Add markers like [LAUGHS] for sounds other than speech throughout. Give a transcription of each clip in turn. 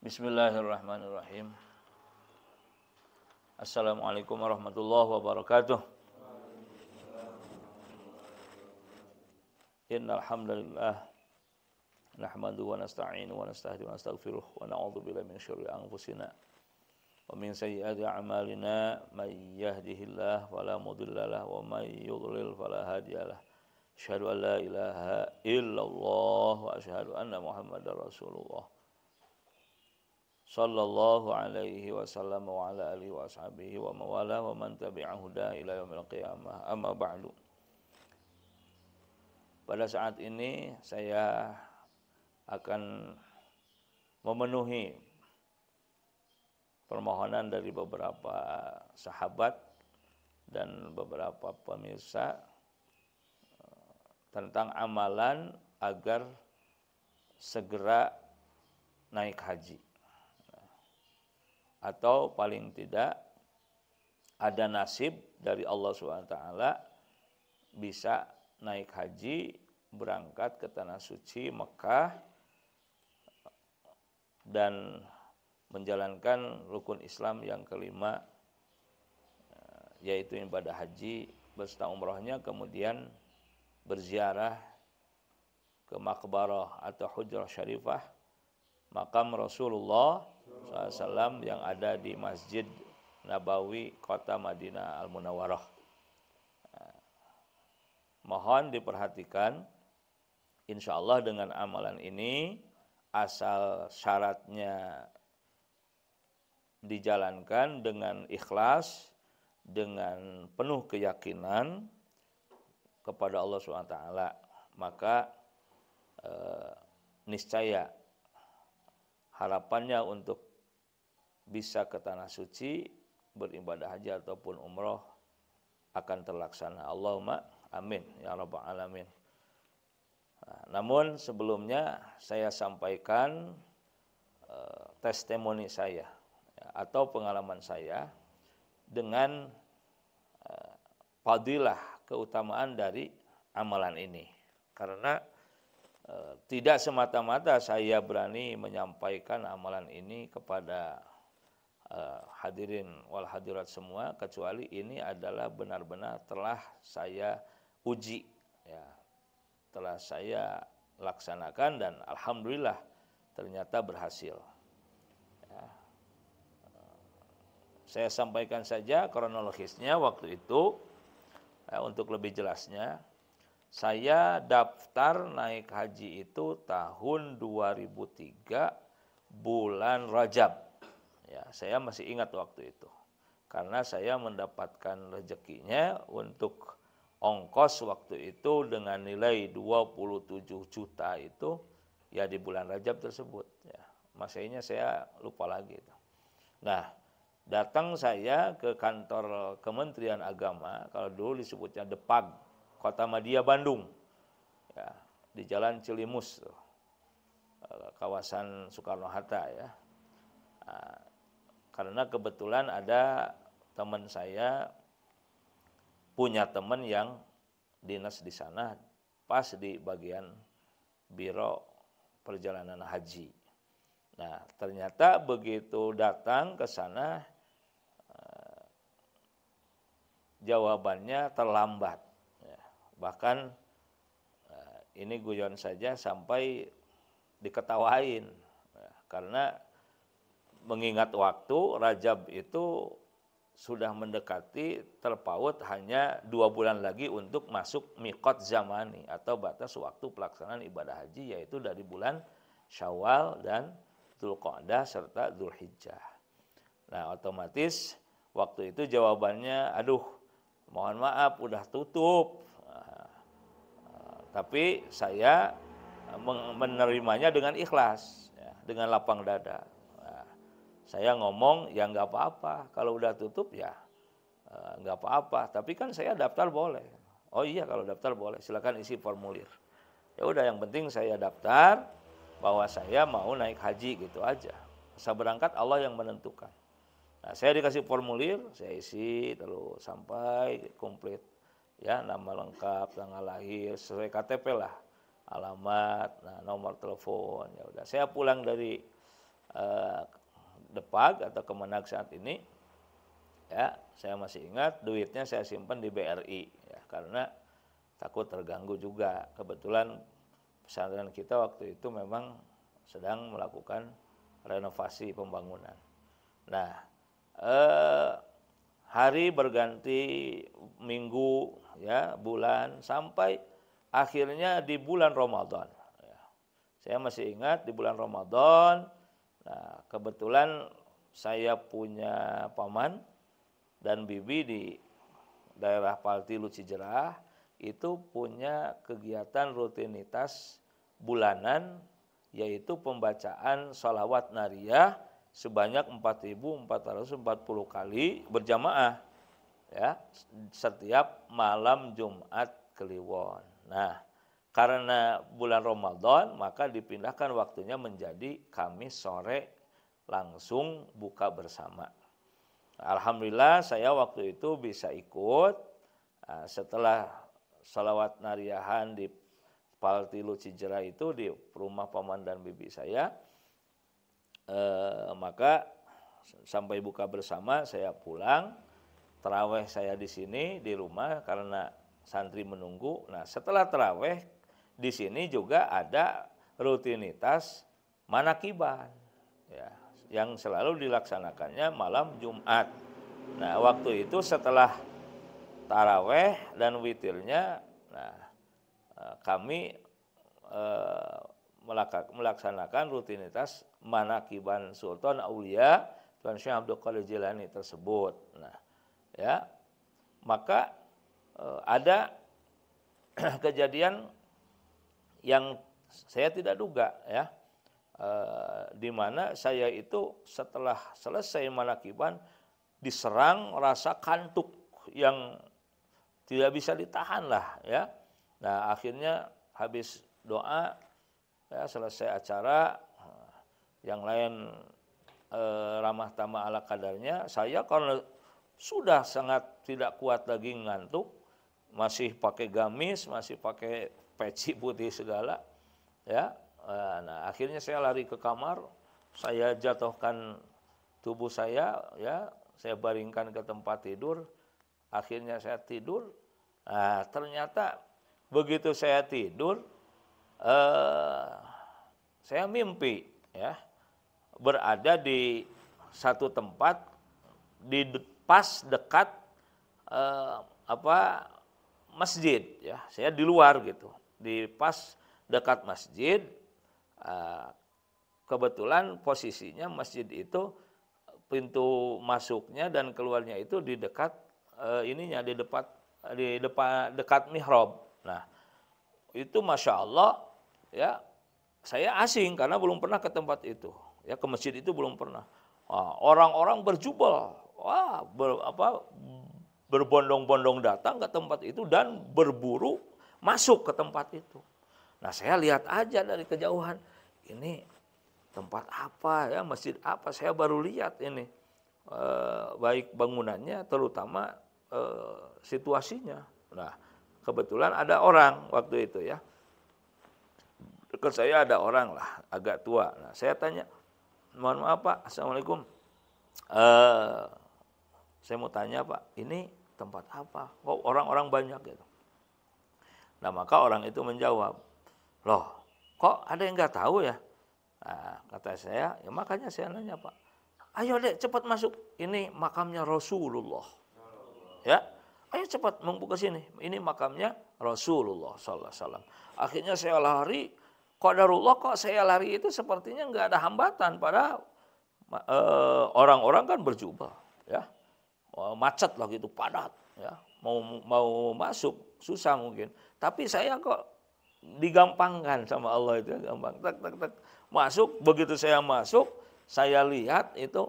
Bismillahirrahmanirrahim. Assalamualaikum warahmatullahi wabarakatuh. Innal hamdalillah nahmadu wa nasta'inu wa nasta'hdi wa nastaghfiruh wa na'udzu billahi min syururi anfusina wa min sayyiati a'malina may yahdihillahu fala mudhillalah wa may yudlil fala hadiyalah Asyhadu an la ilaha illallah wa asyhadu anna Muhammadar Rasulullah. Sallallahu alaihi wasallam wa ala alihi wa ashabihi wa mawala wa man tabi'ahu da ila yaumil qiyamah. Amma ba'du. Pada saat ini saya akan memenuhi permohonan dari beberapa sahabat dan beberapa pemirsa tentang amalan agar segera naik haji atau paling tidak ada nasib dari Allah SWT bisa naik haji berangkat ke tanah suci Mekah dan menjalankan rukun Islam yang kelima yaitu ibadah haji beserta umrohnya kemudian berziarah ke makbarah atau hujrah syarifah makam Rasulullah SAW yang ada di Masjid Nabawi kota Madinah Al Munawwarah. Eh, mohon diperhatikan, insya Allah dengan amalan ini asal syaratnya dijalankan dengan ikhlas, dengan penuh keyakinan, kepada Allah SWT maka e, niscaya harapannya untuk bisa ke tanah suci beribadah haji ataupun umroh akan terlaksana Allahumma amin ya rabbal alamin nah, namun sebelumnya saya sampaikan e, testimoni saya ya, atau pengalaman saya dengan Padilah eh, fadilah keutamaan dari amalan ini. Karena e, tidak semata-mata saya berani menyampaikan amalan ini kepada e, hadirin wal hadirat semua kecuali ini adalah benar-benar telah saya uji ya. Telah saya laksanakan dan alhamdulillah ternyata berhasil. Ya. Saya sampaikan saja kronologisnya waktu itu Eh, untuk lebih jelasnya saya daftar naik haji itu tahun 2003 bulan Rajab. Ya, saya masih ingat waktu itu. Karena saya mendapatkan rezekinya untuk ongkos waktu itu dengan nilai 27 juta itu ya di bulan Rajab tersebut ya. Masainya saya lupa lagi itu. Nah, datang saya ke kantor Kementerian Agama, kalau dulu disebutnya Depag, Kota Madia Bandung, ya, di Jalan Cilimus, tuh, eh, kawasan Soekarno Hatta ya. Nah, karena kebetulan ada teman saya punya teman yang dinas di sana pas di bagian biro perjalanan haji. Nah, ternyata begitu datang ke sana jawabannya terlambat. Ya, bahkan eh, ini guyon saja sampai diketawain ya, karena mengingat waktu Rajab itu sudah mendekati terpaut hanya dua bulan lagi untuk masuk mikot zamani atau batas waktu pelaksanaan ibadah haji yaitu dari bulan Syawal dan Dzulqa'dah serta Dzulhijjah. Nah, otomatis waktu itu jawabannya aduh mohon maaf udah tutup. Nah, tapi saya menerimanya dengan ikhlas, ya, dengan lapang dada. Nah, saya ngomong ya nggak apa-apa, kalau udah tutup ya eh, nggak apa-apa. Tapi kan saya daftar boleh. Oh iya kalau daftar boleh, silakan isi formulir. Ya udah yang penting saya daftar bahwa saya mau naik haji gitu aja. Saya berangkat Allah yang menentukan. Nah, saya dikasih formulir, saya isi lalu sampai komplit ya nama lengkap, tanggal lahir, sesuai KTP lah, alamat, nah, nomor telepon ya udah. Saya pulang dari eh, Depag atau Kemenag saat ini ya saya masih ingat duitnya saya simpan di BRI ya karena takut terganggu juga kebetulan pesantren kita waktu itu memang sedang melakukan renovasi pembangunan nah eh, hari berganti minggu, ya bulan sampai akhirnya di bulan Ramadan. Ya. Saya masih ingat di bulan Ramadan, nah, kebetulan saya punya paman dan bibi di daerah Paltilu Cijerah itu punya kegiatan rutinitas bulanan yaitu pembacaan salawat nariyah sebanyak 4.440 kali berjamaah ya setiap malam Jumat Kliwon. Nah, karena bulan Ramadan maka dipindahkan waktunya menjadi Kamis sore langsung buka bersama. Alhamdulillah saya waktu itu bisa ikut ah, setelah salawat nariahan di Paltilu Cijera itu di rumah paman dan bibi saya Eh, maka sampai buka bersama saya pulang teraweh saya di sini di rumah karena santri menunggu nah setelah teraweh di sini juga ada rutinitas manakiban ya yang selalu dilaksanakannya malam Jumat nah waktu itu setelah taraweh dan witirnya nah eh, kami eh, melaksanakan rutinitas manakiban Sultan Aulia Tuan Syekh Abdul Qadir Jilani tersebut. Nah, ya. Maka eh, ada [CLEARS THROAT] kejadian yang saya tidak duga ya. E, di mana saya itu setelah selesai manakiban diserang rasa kantuk yang tidak bisa ditahan lah ya. Nah, akhirnya habis doa ya, selesai acara eh, yang lain eh, ramah tamah ala kadarnya saya kalau sudah sangat tidak kuat lagi ngantuk masih pakai gamis masih pakai peci [LAUGHS] putih segala ya eh, nah akhirnya saya lari ke kamar saya jatuhkan tubuh saya ya saya baringkan ke tempat tidur akhirnya saya tidur nah ternyata begitu saya tidur Eh, saya mimpi ya berada di satu tempat di pas dekat eh, apa masjid ya saya di luar gitu di pas dekat masjid eh, kebetulan posisinya masjid itu pintu masuknya dan keluarnya itu di dekat eh, ininya di dekat di depan dekat mihrab nah itu masya Allah ya saya asing karena belum pernah ke tempat itu ya ke masjid itu belum pernah orang-orang berjubel wah ber, apa berbondong-bondong datang ke tempat itu dan berburu masuk ke tempat itu nah saya lihat aja dari kejauhan ini tempat apa ya masjid apa saya baru lihat ini e, baik bangunannya terutama e, situasinya nah kebetulan ada orang waktu itu ya dekat saya ada orang lah agak tua. Nah, saya tanya, mohon maaf Pak, assalamualaikum. Uh, saya mau tanya Pak, ini tempat apa? Kok oh, orang-orang banyak gitu? Nah maka orang itu menjawab, loh kok ada yang nggak tahu ya? Nah, kata saya, ya makanya saya nanya Pak, ayo deh cepat masuk, ini makamnya Rasulullah. Ya, ayo cepat membuka sini, ini makamnya Rasulullah Sallallahu Alaihi Wasallam. Akhirnya saya lari Kok Qadarullah kok saya lari itu sepertinya nggak ada hambatan pada eh, orang-orang kan berjubah ya oh, macet lah gitu padat ya mau mau masuk susah mungkin tapi saya kok digampangkan sama Allah itu gampang tak tak tak masuk begitu saya masuk saya lihat itu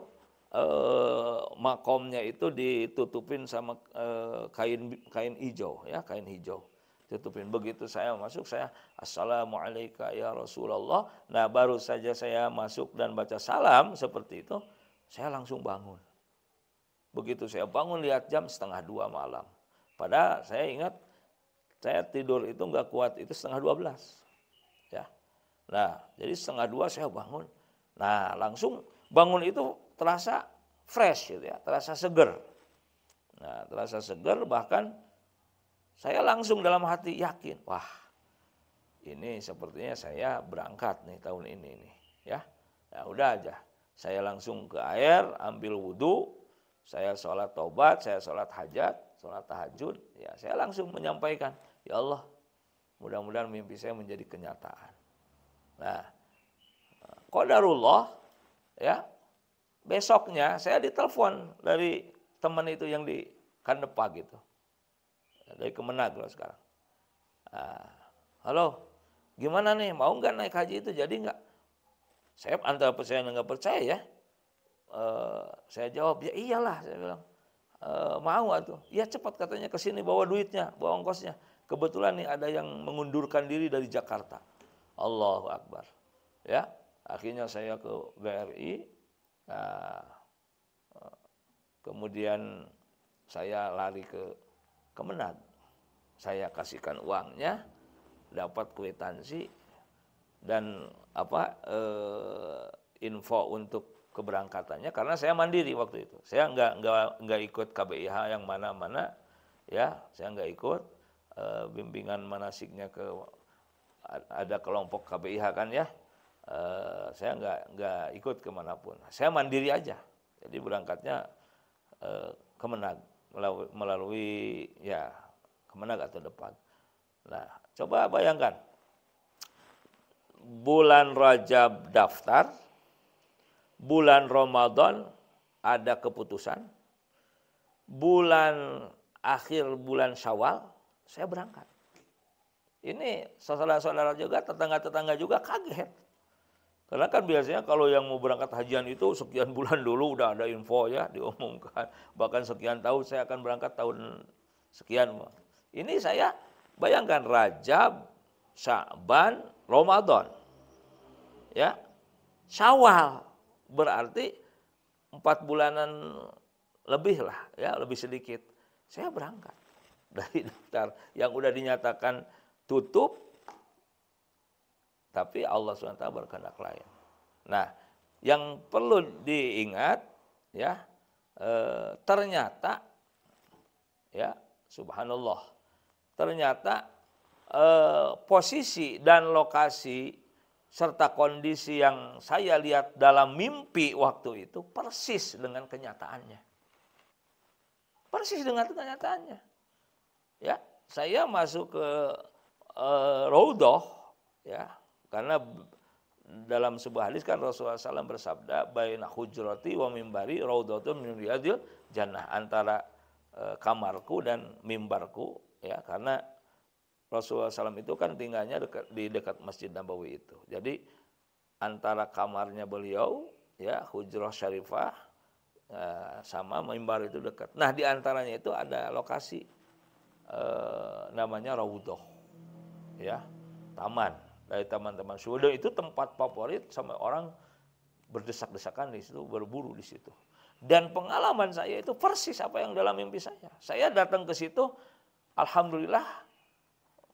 eh, makomnya itu ditutupin sama eh, kain kain hijau ya kain hijau tutupin. Begitu saya masuk, saya Assalamualaikum ya Rasulullah. Nah baru saja saya masuk dan baca salam seperti itu, saya langsung bangun. Begitu saya bangun lihat jam setengah dua malam. pada saya ingat saya tidur itu nggak kuat itu setengah dua belas. Ya. Nah jadi setengah dua saya bangun. Nah langsung bangun itu terasa fresh gitu ya, terasa seger. Nah terasa seger bahkan saya langsung dalam hati yakin, wah ini sepertinya saya berangkat nih tahun ini nih, ya. Ya udah aja, saya langsung ke air, ambil wudhu, saya sholat taubat, saya sholat hajat, sholat tahajud, ya saya langsung menyampaikan, ya Allah, mudah-mudahan mimpi saya menjadi kenyataan. Nah, kodarullah, ya besoknya saya ditelepon dari teman itu yang di Kandepa gitu dari Kemenag kalau sekarang. Nah, halo, gimana nih, mau nggak naik haji itu, jadi nggak? Saya antara percaya dan nggak percaya ya. E, saya jawab, ya iyalah, saya bilang. E, mau atau ya cepat katanya ke sini bawa duitnya, bawa ongkosnya. Kebetulan nih ada yang mengundurkan diri dari Jakarta. Allahu Akbar. Ya, akhirnya saya ke BRI. Nah, eh, kemudian saya lari ke Kemenag. Saya kasihkan uangnya, dapat kwitansi dan apa e, info untuk keberangkatannya karena saya mandiri waktu itu. Saya nggak nggak nggak ikut KBIH yang mana-mana ya, saya nggak ikut e, bimbingan manasiknya ke ada kelompok KBIH kan ya. E, saya nggak nggak ikut kemanapun. Saya mandiri aja. Jadi berangkatnya e, kemenag melalui, melalui ya kemana ke depan, Nah, coba bayangkan bulan Rajab daftar, bulan Ramadan ada keputusan, bulan akhir bulan Syawal saya berangkat. Ini saudara-saudara juga, tetangga-tetangga juga kaget. Karena kan biasanya kalau yang mau berangkat hajian itu sekian [LAUGHS] bulan dulu udah ada info ya diumumkan. Bahkan sekian tahun saya akan berangkat tahun sekian. Ini saya bayangkan Rajab, Syaban, Ramadan. Ya. Syawal berarti empat bulanan lebih lah ya lebih sedikit. Saya berangkat [LAUGHS] dari daftar yang udah dinyatakan tutup tapi Allah SWT berkehendak lain. Nah, yang perlu diingat ya e, ternyata ya subhanallah ternyata e, posisi dan lokasi serta kondisi yang saya lihat dalam mimpi waktu itu persis dengan kenyataannya. Persis dengan kenyataannya. Ya, saya masuk ke e, eh, Raudoh ya karena dalam sebuah hadis kan Rasulullah SAW bersabda, "Baina hujrati wa mimbari raudhatun min riyadil jannah." Antara e, kamarku dan mimbarku ya, karena Rasulullah SAW itu kan tinggalnya dekat, di dekat Masjid Nabawi itu. Jadi antara kamarnya beliau ya hujrah syarifah e, sama mimbar itu dekat. Nah, di antaranya itu ada lokasi e, namanya raudhah. Ya, taman dari teman taman suhu itu tempat favorit sama orang berdesak-desakan di situ berburu di situ dan pengalaman saya itu persis apa yang dalam mimpi saya saya datang ke situ alhamdulillah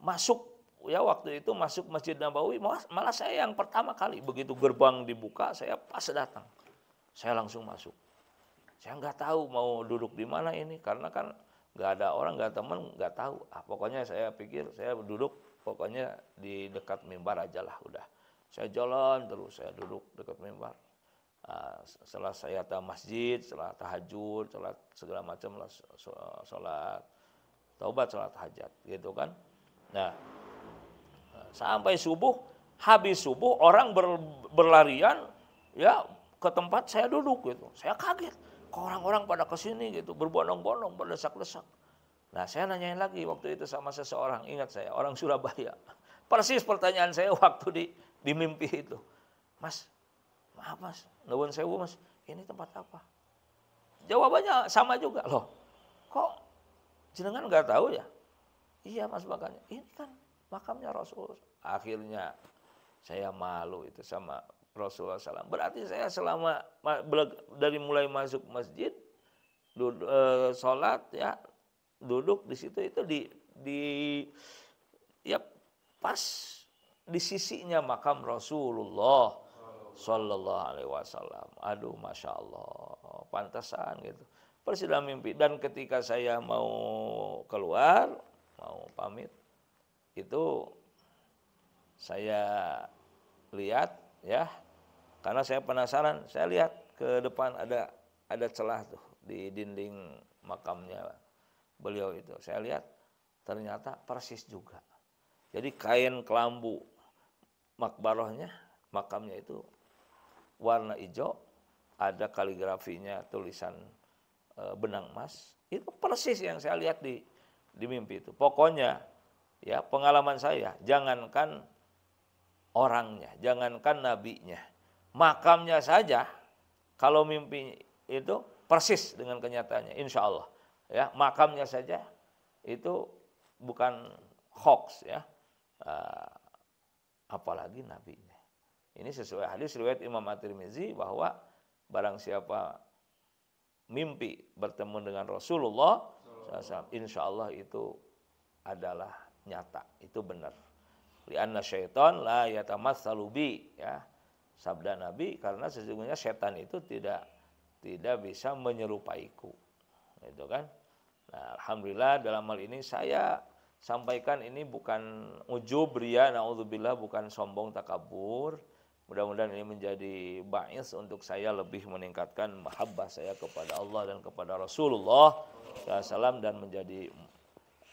masuk ya waktu itu masuk Masjid Nabawi malah saya yang pertama kali begitu gerbang dibuka saya pas datang saya langsung masuk saya nggak tahu mau duduk di mana ini karena kan nggak ada orang nggak teman nggak tahu ah, pokoknya saya pikir saya duduk pokoknya di dekat mimbar aja lah udah saya jalan terus saya duduk dekat mimbar uh, setelah saya ke masjid setelah tahajud setelah segala macam lah sholat taubat sholat hajat gitu kan nah sampai subuh habis subuh orang ber, berlarian ya ke tempat saya duduk gitu saya kaget kok orang-orang pada kesini gitu berbondong-bondong berdesak-desak Nah saya nanyain lagi waktu itu sama seseorang, ingat saya, orang Surabaya. [LAUGHS] Persis pertanyaan saya waktu di, di mimpi itu. Mas, maaf mas, saya sewu mas, ini tempat apa? Jawabannya sama juga. Loh, kok jenengan nggak tahu ya? Iya mas makanya, ini kan makamnya Rasul. Akhirnya saya malu itu sama Rasulullah SAW. Berarti saya selama dari mulai masuk masjid, solat, eh, sholat ya duduk di situ itu di di ya pas di sisinya makam Rasulullah Shallallahu Alaihi Wasallam. Aduh, masya Allah, pantasan gitu. Persidangan mimpi. Dan ketika saya mau keluar, mau pamit, itu saya lihat ya, karena saya penasaran. Saya lihat ke depan ada ada celah tuh di dinding makamnya beliau itu. Saya lihat ternyata persis juga. Jadi kain kelambu makbarohnya, makamnya itu warna hijau, ada kaligrafinya, tulisan e, benang emas. Itu persis yang saya lihat di di mimpi itu. Pokoknya ya pengalaman saya, jangankan orangnya, jangankan nabinya, makamnya saja kalau mimpi itu persis dengan kenyataannya, insya Allah ya makamnya saja itu bukan hoax ya eh, apalagi nabinya ini sesuai hadis riwayat Imam At-Tirmizi bahwa barang siapa mimpi bertemu dengan Rasulullah insya Allah itu adalah nyata itu benar lianna syaitan la yatamatsalu bi ya sabda nabi karena sesungguhnya setan itu tidak tidak bisa menyerupaiku itu kan Nah, alhamdulillah dalam hal ini saya sampaikan ini bukan ujub ria naudzubillah bukan sombong takabur. Mudah-mudahan ini menjadi ba'is untuk saya lebih meningkatkan mahabbah saya kepada Allah dan kepada Rasulullah SAW dan menjadi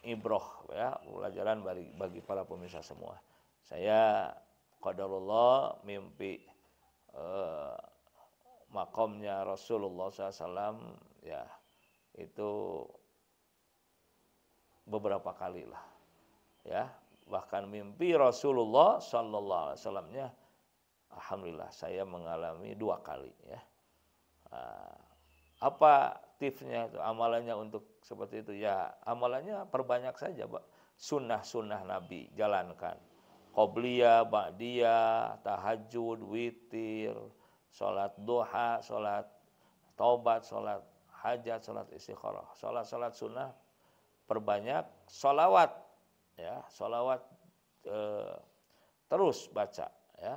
ibroh ya pelajaran bagi, bagi para pemirsa semua. Saya qadarullah mimpi eh, makomnya Rasulullah SAW ya itu beberapa kali lah. Ya, bahkan mimpi Rasulullah Shallallahu Alaihi Wasallamnya, alhamdulillah saya mengalami dua kali ya. Ah, apa tipsnya itu amalannya untuk seperti itu ya amalannya perbanyak saja pak sunnah-sunnah Nabi jalankan qobliya, ba'diya, tahajud, witir, sholat duha, sholat taubat, sholat hajat, sholat istikharah, sholat-sholat sunnah perbanyak sholawat ya sholawat e, terus baca ya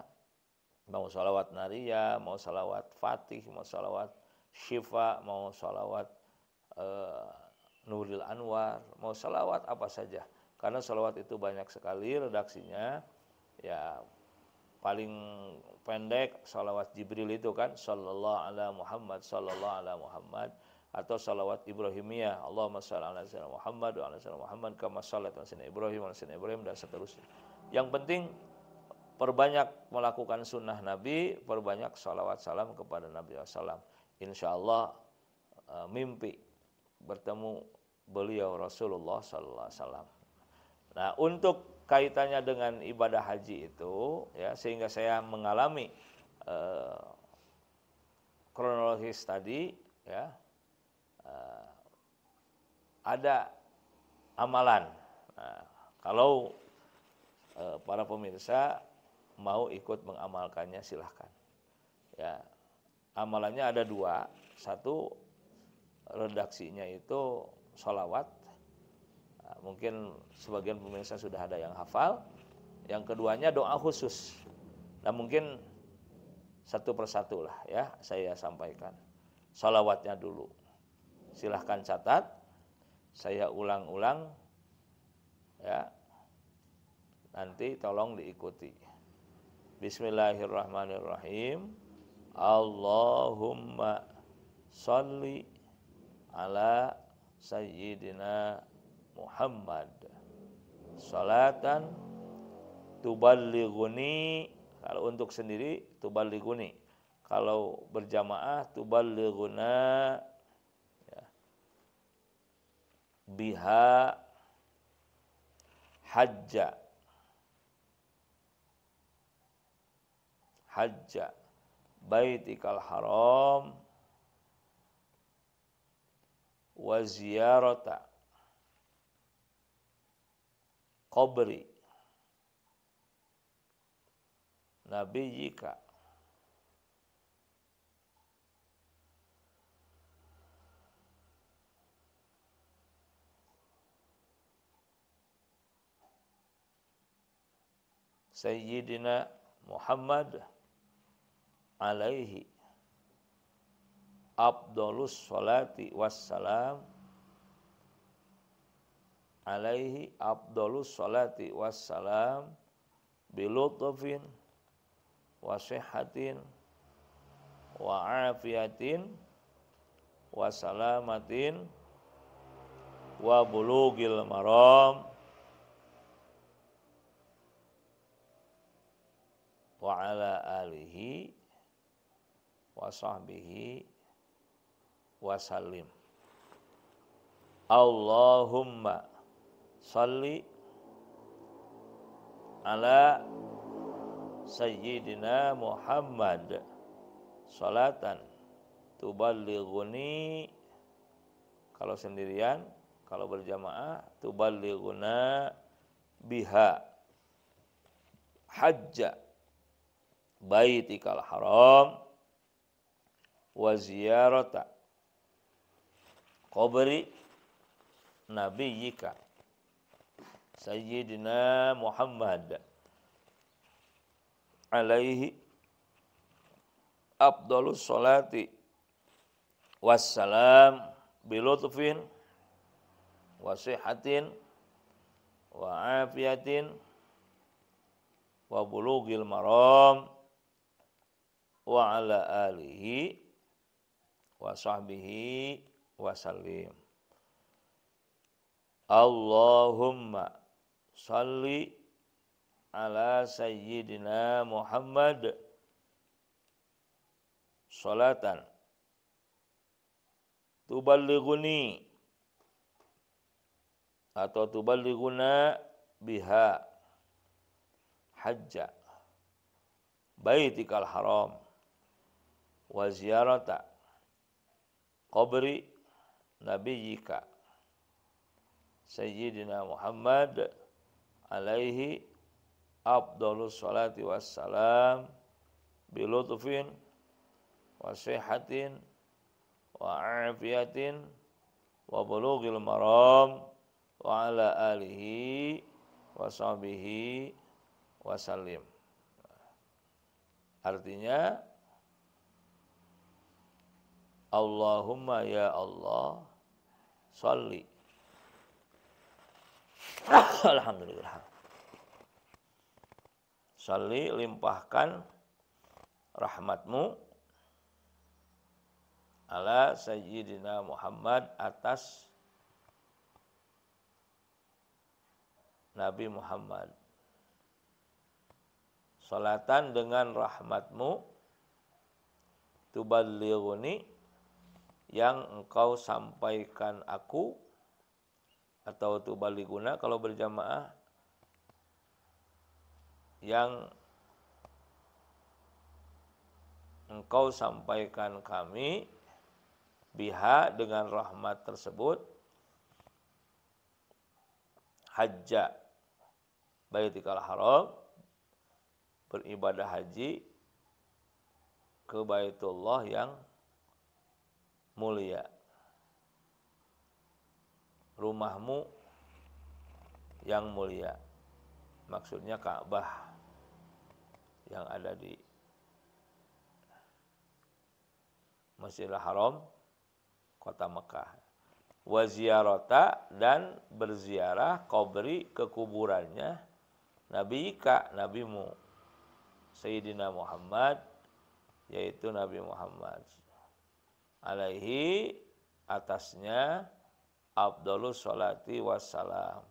mau solawat naria mau sholawat fatih mau sholawat syifa mau sholawat e, nuril anwar mau sholawat apa saja karena sholawat itu banyak sekali redaksinya ya paling pendek sholawat jibril itu kan sallallahu ala muhammad sallallahu ala muhammad atau salawat Ibrahimiyah Allahumma salli ala sayyidina Muhammad wa ala sayyidina Muhammad kama shallat ala sayyidina Ibrahim wa ala sayyidina Ibrahim dan seterusnya. Yang penting perbanyak melakukan sunnah Nabi, perbanyak salawat salam kepada Nabi SAW. Insya Allah mimpi bertemu beliau Rasulullah Sallallahu Alaihi Wasallam. Nah untuk kaitannya dengan ibadah haji itu ya sehingga saya mengalami eh, kronologis tadi ya ada amalan. Nah, kalau eh, para pemirsa mau ikut mengamalkannya silahkan. Ya, amalannya ada dua. Satu redaksinya itu sholawat. Nah, mungkin sebagian pemirsa sudah ada yang hafal. Yang keduanya doa khusus. Nah mungkin satu persatu lah ya saya sampaikan. Sholawatnya dulu. Silahkan catat saya ulang-ulang ya nanti tolong diikuti Bismillahirrahmanirrahim Allahumma salli ala sayyidina Muhammad salatan tuballighuni kalau untuk sendiri tuballighuni kalau berjamaah tuballighuna biha hajja hajja baitikal haram wa ziyarata qabri nabiyyika Sayyidina Muhammad alaihi Abdulus salati wassalam alaihi Abdulus salati wassalam bilutufin wa sihhatin wa afiatin wa salamatin wa bulugil maram wa ala alihi wa sahbihi wa salim. Allahumma salli ala sayyidina Muhammad salatan tuballighuni kalau sendirian kalau berjamaah tuballighuna biha hajjah baitikal haram wa ziyarata qabri nabiyyika sayyidina Muhammad alaihi afdalus salati wassalam bilutfin wasihatin wa afiyatin wa bulughil maram wa ala alihi wa sahbihi wa sallim. Allahumma salli ala sayyidina Muhammad salatan tuballighuni atau tuballighuna biha hajja baitikal haram wa ziyarata qabri nabiyyika sayyidina Muhammad alaihi afdhalus salati wassalam bilutfin wa sihatin wa afiyatin wa bulughil maram wa ala alihi wa sahbihi wa salim. Artinya Allahumma ya Allah Salli [COUGHS] Alhamdulillah Salli limpahkan rahmatmu ala Sayyidina Muhammad atas Nabi Muhammad Salatan dengan rahmatmu tuballighuni yang engkau sampaikan aku atau tu baliguna kalau berjamaah yang engkau sampaikan kami biha dengan rahmat tersebut hajja baitikal haram beribadah haji ke Baitullah yang mulia. Rumahmu yang mulia. Maksudnya Ka'bah yang ada di Masjidil Haram kota Mekah. Waziarota dan berziarah kubri ke kuburannya Nabi Ika, Nabimu. Sayyidina Muhammad, yaitu Nabi Muhammad alaihi atasnya Abdullah salati wassalam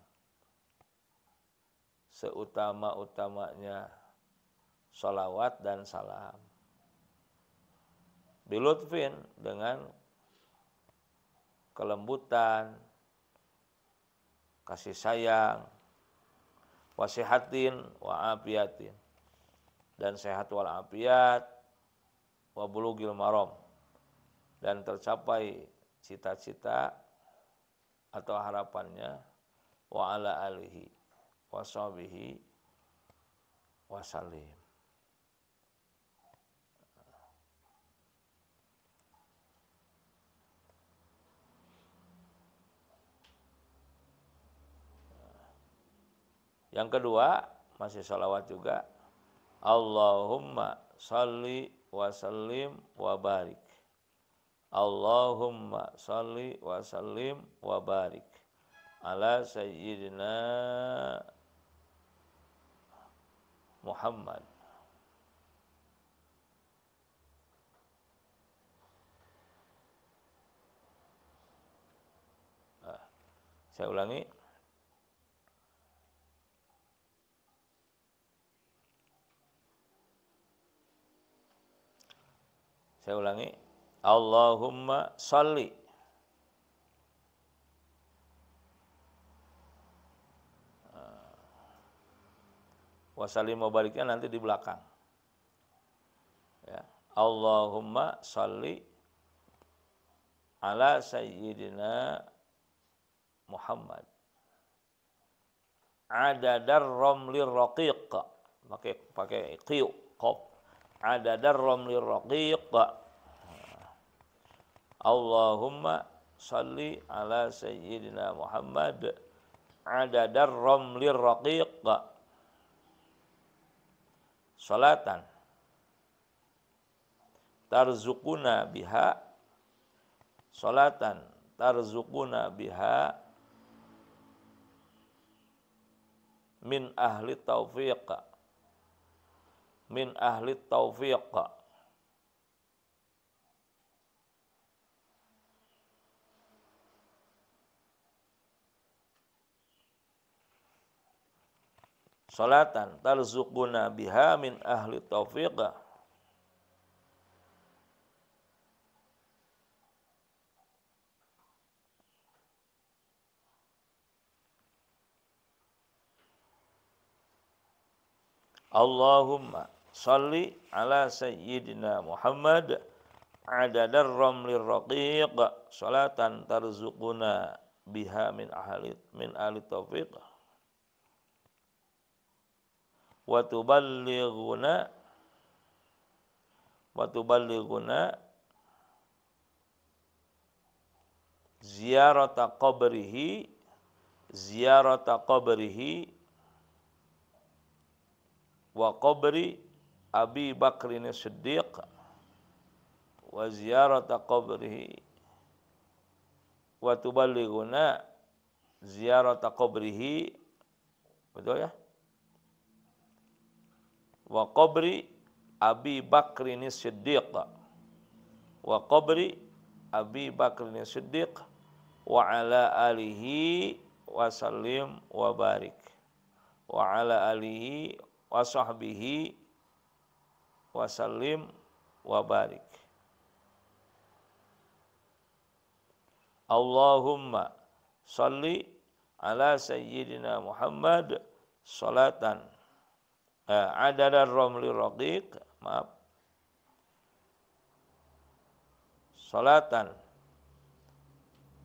seutama-utamanya salawat dan salam bilutfin dengan kelembutan kasih sayang wasihatin wa waafiatin dan sehat walafiat wa bulugil marom dan tercapai cita-cita atau harapannya wa ala alihi wa sahbihi salim. Yang kedua masih salawat juga. Allahumma salli wa sallim wa barik Allahumma salli wa sallim wa barik ala sayyidina Muhammad ah, saya ulangi saya ulangi Allahumma salli ah. wasallim baliknya nanti di belakang. Ya. Allahumma salli ala sayyidina Muhammad. Adadar romli raqiq. Pakai pakai qiq qaf. Adadar romli raqiq. Allahumma salli ala sayyidina Muhammad adadar ramlir raqiq salatan tarzukuna biha salatan tarzukuna biha min ahli taufiq min ahli taufiq salatan talzuquna biha min ahli taufiqah Allahumma salli ala sayyidina Muhammad adadar ramlir raqiq salatan tarzuquna biha min ahli min ahli taufiqah wa watuballighuna wa ziyarata qabrihi ziyarata qabrihi wa qabri Abi Bakrin Siddiq wa ziyarata qabrihi wa tuballighuna ziyarata qabrihi betul ya wa qabri Abi ini Siddiq wa qabri Abi ini Siddiq wa ala alihi wa sallim wa barik wa ala alihi wa sahbihi wa sallim wa barik Allahumma salli ala sayyidina Muhammad salatan uh, adadar romli Rokik, maaf salatan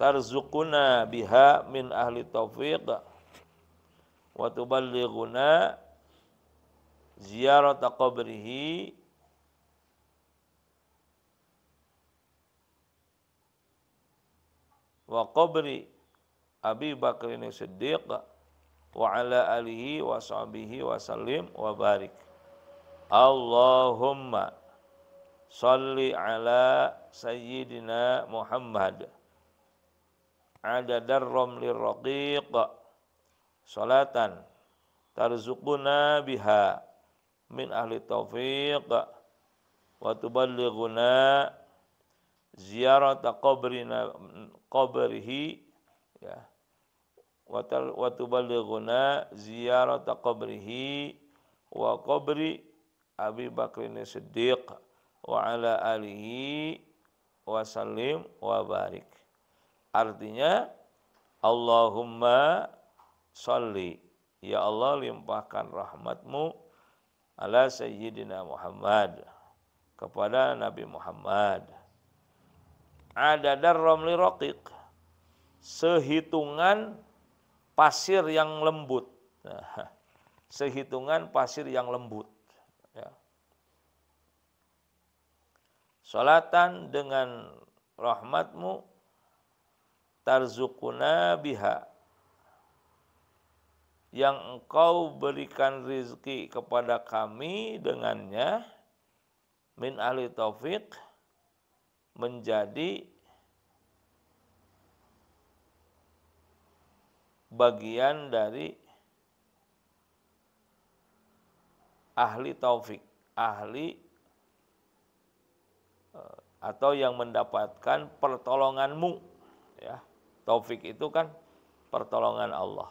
tarzukuna biha min ahli taufiq wa tuballighuna ziyarata qabrihi wa qabri Abi Bakr Siddiq wa ala alihi wa sahbihi wa sallim wa barik. Allahumma salli ala sayyidina Muhammad adadar romli raqiq salatan tarzuquna biha min ahli taufiq wa tuballighuna ziyarata qabrina qabrihi ya watal watubalighuna ziyarata qabrihi wa qabri Abi ini Siddiq wa ala alihi wa sallim wa barik. Artinya Allahumma salli ya Allah limpahkan rahmatmu ala sayyidina Muhammad kepada Nabi Muhammad. Ada darram li raqiq sehitungan pasir yang lembut. Nah, [LAUGHS] sehitungan pasir yang lembut. Ya. Salatan dengan rahmatmu tarzukuna biha yang engkau berikan rizki kepada kami dengannya min ahli taufik menjadi bagian dari ahli taufik, ahli eh, atau yang mendapatkan pertolonganmu ya. Taufik itu kan pertolongan Allah.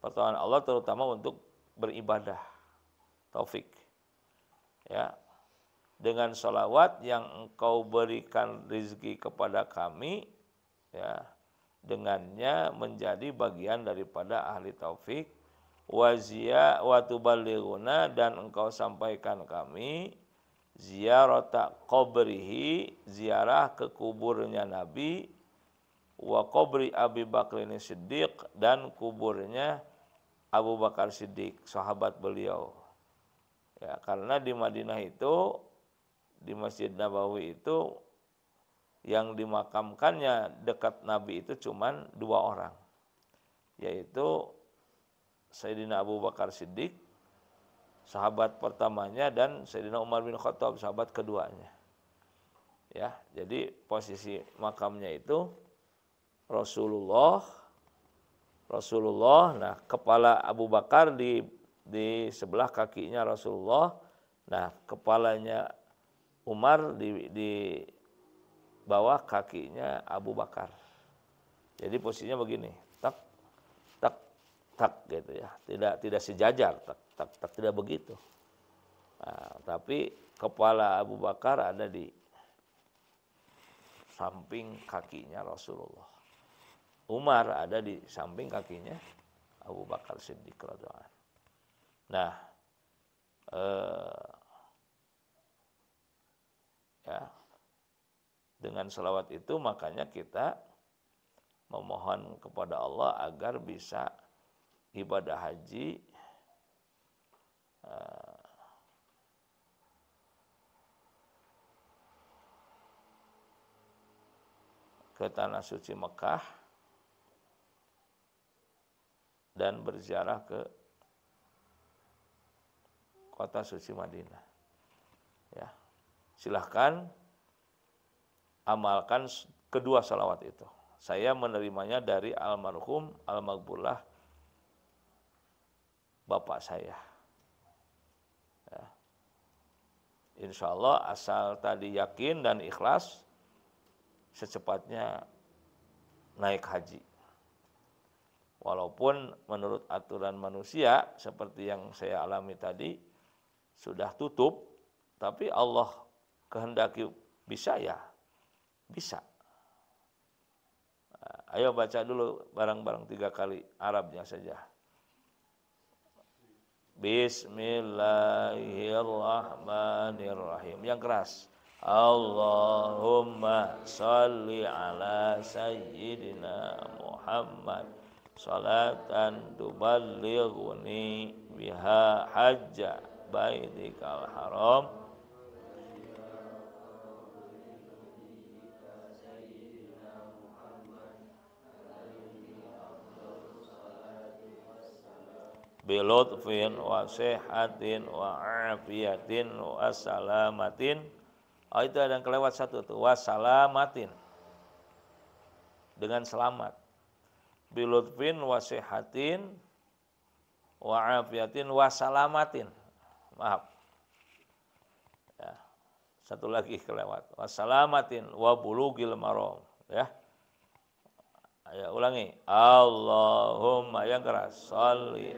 Pertolongan Allah terutama untuk beribadah. Taufik. Ya. Dengan sholawat yang engkau berikan rizki kepada kami ya dengannya menjadi bagian daripada ahli taufik wazia watubalighuna dan engkau sampaikan kami ziarota qabrihi ziarah ke kuburnya nabi wa qabri Abi Bakrin Siddiq dan kuburnya Abu Bakar Siddiq sahabat beliau ya karena di Madinah itu di Masjid Nabawi itu yang dimakamkannya dekat Nabi itu cuma dua orang, yaitu Sayyidina Abu Bakar Siddiq, sahabat pertamanya, dan Sayyidina Umar bin Khattab, sahabat keduanya. Ya, jadi posisi makamnya itu Rasulullah, Rasulullah, nah kepala Abu Bakar di di sebelah kakinya Rasulullah, nah kepalanya Umar di, di bawa kakinya Abu Bakar. Jadi posisinya begini, tak tak tak gitu ya. Tidak tidak sejajar, tak tak tak tidak begitu. Nah, tapi kepala Abu Bakar ada di samping kakinya Rasulullah. Umar ada di samping kakinya Abu Bakar Siddiq radhiallahu Nah, eh, ya dengan selawat itu makanya kita memohon kepada Allah agar bisa ibadah haji eh, ke tanah suci Mekah dan berziarah ke kota suci Madinah. Ya. Silahkan amalkan kedua salawat itu. Saya menerimanya dari almarhum almaghfurlah bapak saya. Ya. Insya Allah asal tadi yakin dan ikhlas secepatnya naik haji. Walaupun menurut aturan manusia seperti yang saya alami tadi sudah tutup, tapi Allah kehendaki bisa ya bisa. Eh, ayo baca dulu barang-barang tiga kali Arabnya saja. Bismillahirrahmanirrahim. Yang keras. Allahumma salli ala sayyidina Muhammad salatan tuballighuni biha hajja baitikal haram bilutfin wa sehatin wa afiatin wa salamatin oh itu ada yang kelewat satu tuh wa salamatin dengan selamat bilutfin wa sehatin wa afiatin wa salamatin maaf ya. satu lagi kelewat wa salamatin wa bulugil marom ya Ayo ulangi. Allahumma yang keras. Salli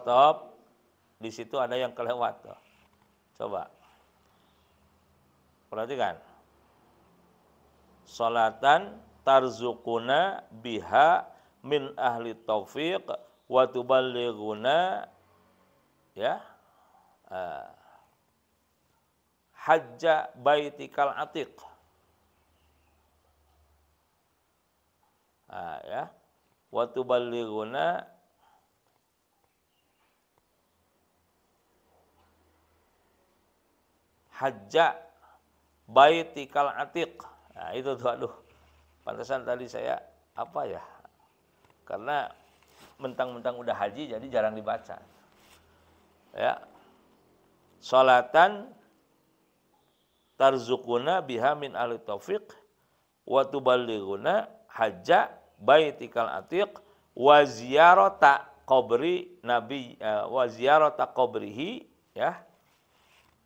stop. Di situ ada yang kelewat tuh. Coba. Perhatikan. Salatan tarzukuna biha min ahli taufiq wa tuballighuna ya uh, hajja baitikal atiq uh, ya wa tuballighuna hajja baitikal atiq. Nah, itu tuh aduh. pantasan tadi saya apa ya? Karena mentang-mentang udah haji jadi jarang dibaca. Ya. Salatan tarzukuna biha min ahli taufiq wa tuballighuna hajja baitikal atiq wa ziyarata qabri nabi uh, wa ziyarata qabrihi ya.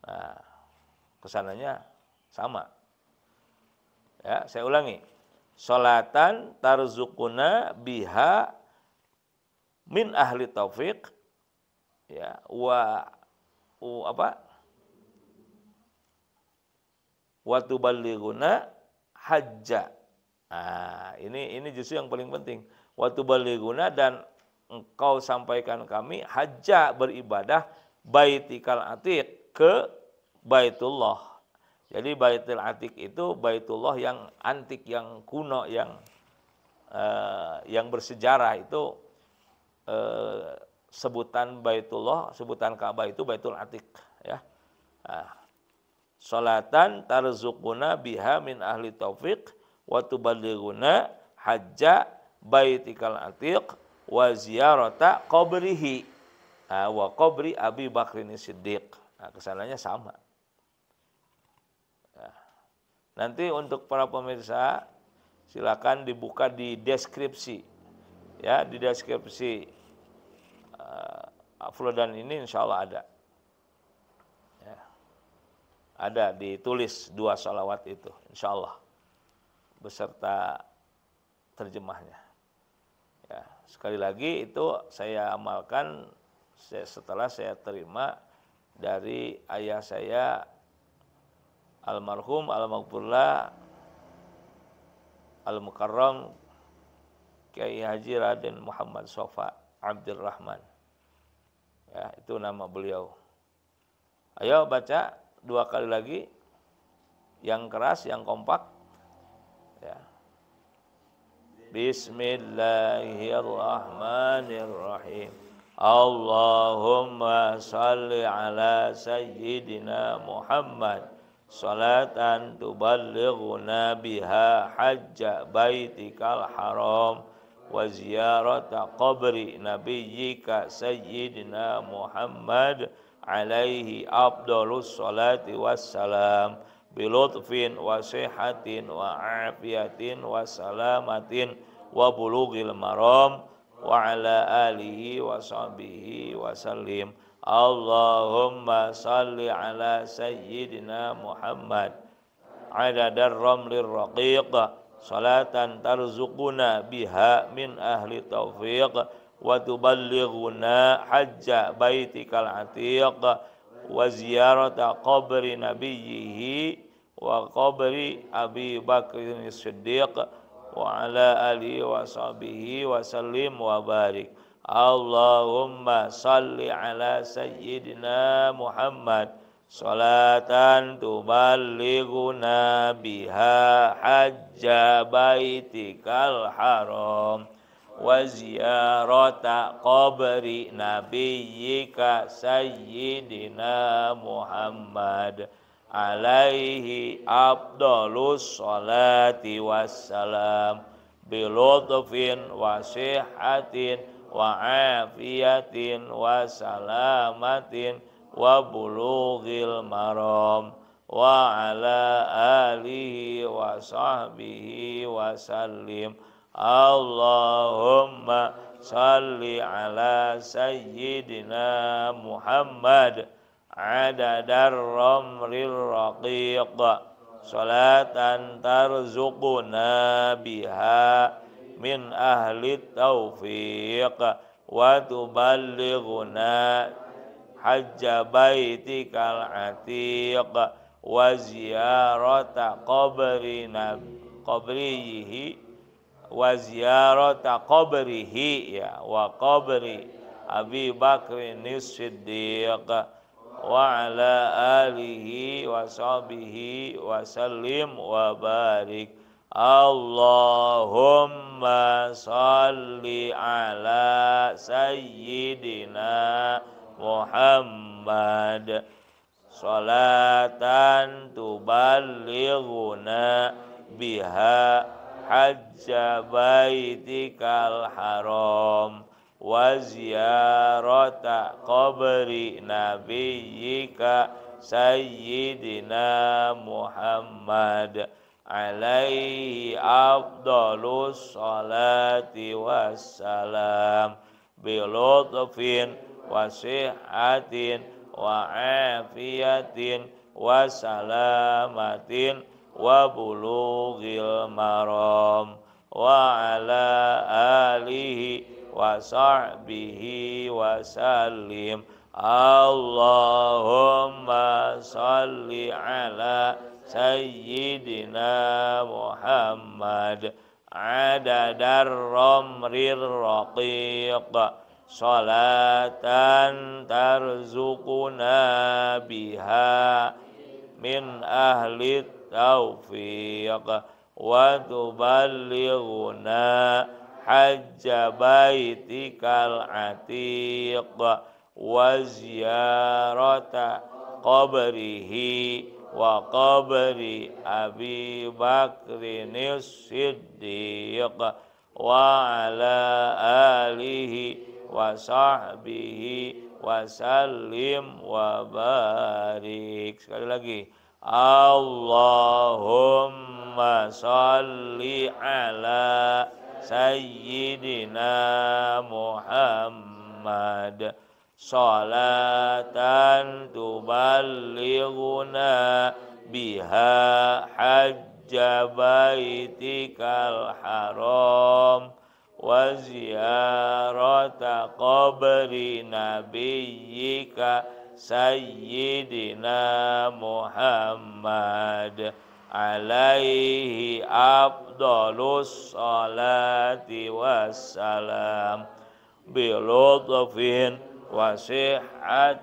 Nah, kesananya sama. Ya, saya ulangi. Salatan tarzukuna biha min ahli taufik ya wa u, apa wa tuballighuna hajja. Nah, ini ini justru yang paling penting. Wa tuballighuna dan engkau sampaikan kami hajja beribadah baitikal atiq ke Baitullah. Jadi Baitul Atik itu Baitullah yang antik, yang kuno, yang uh, yang bersejarah itu uh, sebutan Baitullah, sebutan Ka'bah itu Baitul Atik ya. Nah, Salatan tarzuquna biha min ahli taufiq wa tuballighuna hajja baitikal Atik wa ziyarata qabrihi ah, wa qabri Abi Bakrini Siddiq. Nah, kesananya sama. Nanti untuk para pemirsa silakan dibuka di deskripsi ya di deskripsi uh, eh, dan ini insya Allah ada ya. ada ditulis dua salawat itu insya Allah beserta terjemahnya ya sekali lagi itu saya amalkan setelah saya terima dari ayah saya almarhum almaghfurlah al-mukarram Kiai Haji Raden Muhammad Sofa Abdurrahman. Ya, itu nama beliau. Ayo baca dua kali lagi yang keras, yang kompak. Ya. Bismillahirrahmanirrahim. Allahumma salli ala sayyidina Muhammad salatan tuballighuna biha hajja baitikal haram wa ziyarata qabri nabiyyika sayyidina Muhammad alaihi afdalus salati wassalam bilutfin wa sihatin wa afiatin wa salamatin wa bulughil maram wa ala alihi wa sahbihi wa sallim اللهم صل على سيدنا محمد عدد الرمل الرقيق صلاة ترزقنا بها من أهل التوفيق وتبلغنا حج بيتك العتيق وزيارة قبر نبيه وقبر أبي بكر الصديق وعلى آله وصحبه وسلم وبارك Allahumma salli ala sayyidina Muhammad Salatan tuballighuna biha hajja baitikal haram Wa ziyarata qabri nabiyyika sayyidina Muhammad alaihi abdulus salati wassalam bilutfin wa sihatin wa afiyatin wa salamatin wa wa ala alihi wa sahbihi wa sallim Allahumma salli ala sayyidina Muhammad adadar raqiq salatan tarzuquna biha من أهل التوفيق وتبلغنا حج بيتك العتيق وزيارة قبرنا قبره وزيارة قبره وقبر أبي بكر الصديق وعلى آله وصحبه وسلم وبارك Allahumma salli ala sayyidina Muhammad Salatan tuballighuna biha hajja baitikal haram wa ziyarata qabri nabiyyika sayyidina Muhammad عليه أفضل الصلاة والسلام بلطف وصحة وعافية وسلامة وبلوغ المرام وعلى آله وصحبه وسلم اللهم صل على sayyidina Muhammad adadar romrir raqiq salatan tarzukuna biha min ahli taufiq wa tuballighuna hajja baitikal atiq wa ziyarata wa qabri Abi Bakrin Siddiq wa ala alihi wa sahbihi wa sallim wa barik sekali lagi Allahumma salli ala sayyidina Muhammad salatan tuballighuna biha hajja baitikal haram wa ziyarata qabri nabiyyika sayyidina muhammad alaihi abdulus salati wassalam bi lutfin وصحة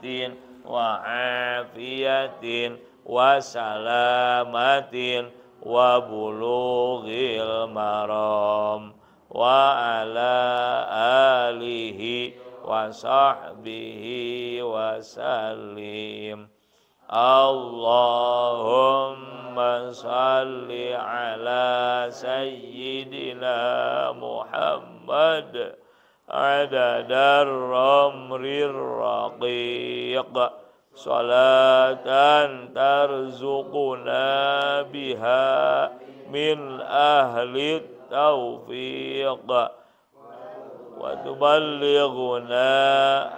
وعافية وسلامة وبلوغ المرام وعلى آله وصحبه وسلم اللهم صل على سيدنا محمد عدد الرمر الرقيق صلاة ترزقنا بها من أهل التوفيق وتبلغنا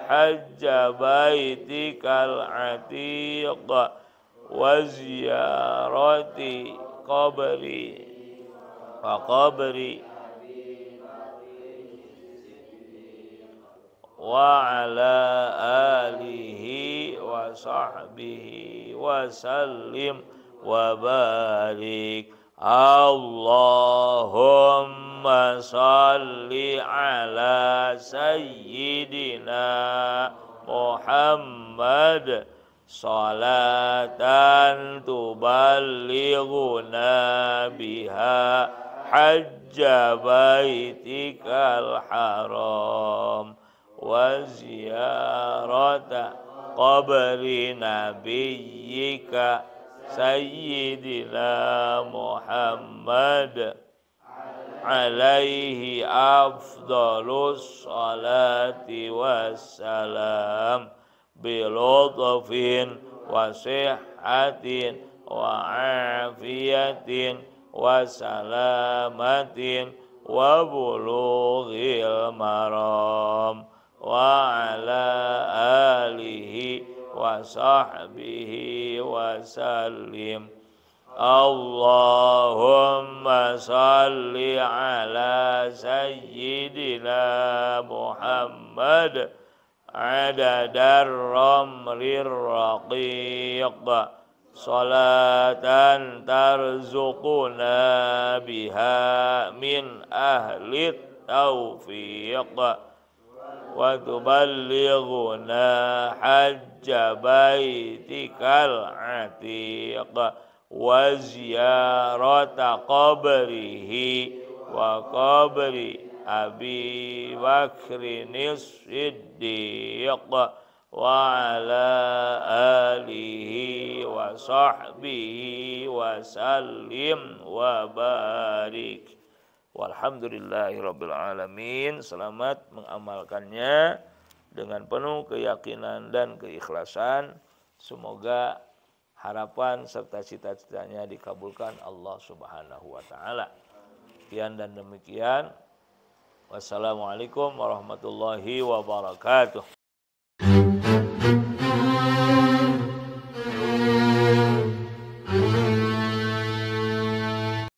حج بيتك العتيق وزيارة قبري وقبري وعلى آله وصحبه وسلم وبارك اللهم صل على سيدنا محمد صلاة تبلغنا بها حج بيتك الحرام وزيارة قبر نبيك سيدنا محمد عليه أفضل الصلاة والسلام بلطف وصحة وعافية وسلامة وبلوغ المرام وعلى آله وصحبه وسلم اللهم صل على سيدنا محمد عدد الرمل الرقيق صلاة ترزقنا بها من أهل التوفيق وتبلغنا حج بيتك العتيق وزيارة قبره وقبر أبي بكر الصديق وعلى آله وصحبه وسلم وبارك Walhamdulillahirrabbilalamin. Selamat mengamalkannya dengan penuh keyakinan dan keikhlasan. Semoga harapan serta cita-citanya dikabulkan Allah Subhanahu wa taala. Sekian dan demikian. Wassalamualaikum warahmatullahi wabarakatuh.